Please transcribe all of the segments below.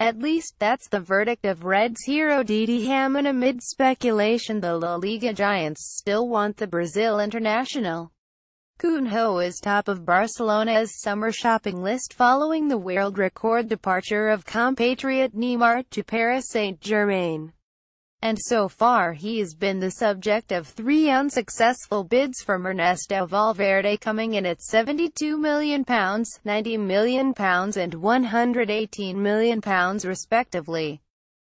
At least that's the verdict of Reds hero Didi Hamann amid speculation the La Liga Giants still want the Brazil international. Cunho is top of Barcelona's summer shopping list following the world record departure of compatriot Neymar to Paris Saint-Germain and so far he has been the subject of three unsuccessful bids from Ernesto Valverde coming in at £72 million, £90 million and £118 million respectively.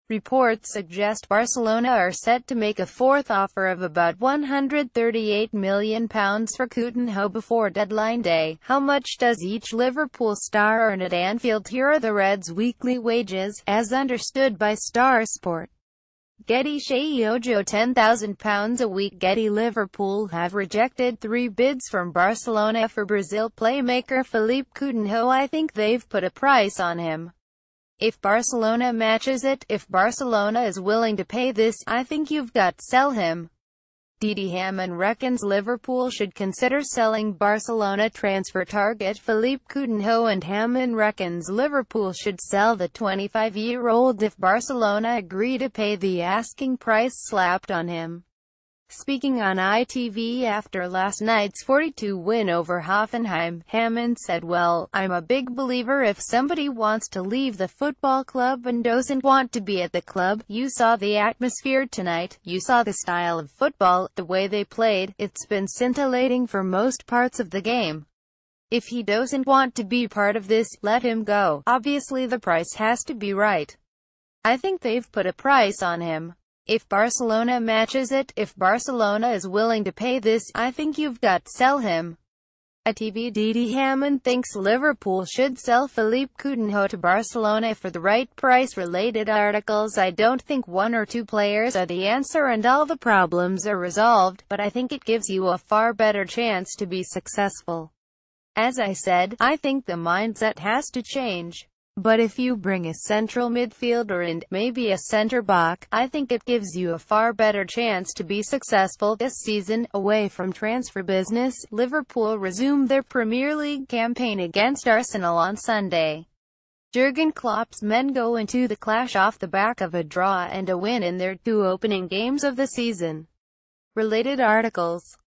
Reports suggest Barcelona are set to make a fourth offer of about £138 million for Coutinho before deadline day. How much does each Liverpool star earn at Anfield? Here are the Reds' weekly wages, as understood by Star Sport. Getty Sheiojo £10,000 a week Getty Liverpool have rejected three bids from Barcelona for Brazil playmaker Philippe Coutinho I think they've put a price on him. If Barcelona matches it, if Barcelona is willing to pay this, I think you've got sell him. Didi Hamman reckons Liverpool should consider selling Barcelona transfer target Philippe Coutinho and Hamman reckons Liverpool should sell the 25-year-old if Barcelona agree to pay the asking price slapped on him. Speaking on ITV after last night's 42 win over Hoffenheim, Hammond said, Well, I'm a big believer if somebody wants to leave the football club and doesn't want to be at the club, you saw the atmosphere tonight, you saw the style of football, the way they played, it's been scintillating for most parts of the game. If he doesn't want to be part of this, let him go. Obviously the price has to be right. I think they've put a price on him. If Barcelona matches it, if Barcelona is willing to pay this, I think you've got to sell him. A TV Didi Hammond thinks Liverpool should sell Philippe Coutinho to Barcelona for the right price related articles I don't think one or two players are the answer and all the problems are resolved, but I think it gives you a far better chance to be successful. As I said, I think the mindset has to change. But if you bring a central midfielder and, maybe a center back, I think it gives you a far better chance to be successful this season. Away from transfer business, Liverpool resume their Premier League campaign against Arsenal on Sunday. Jurgen Klopp's men go into the clash off the back of a draw and a win in their two opening games of the season. Related articles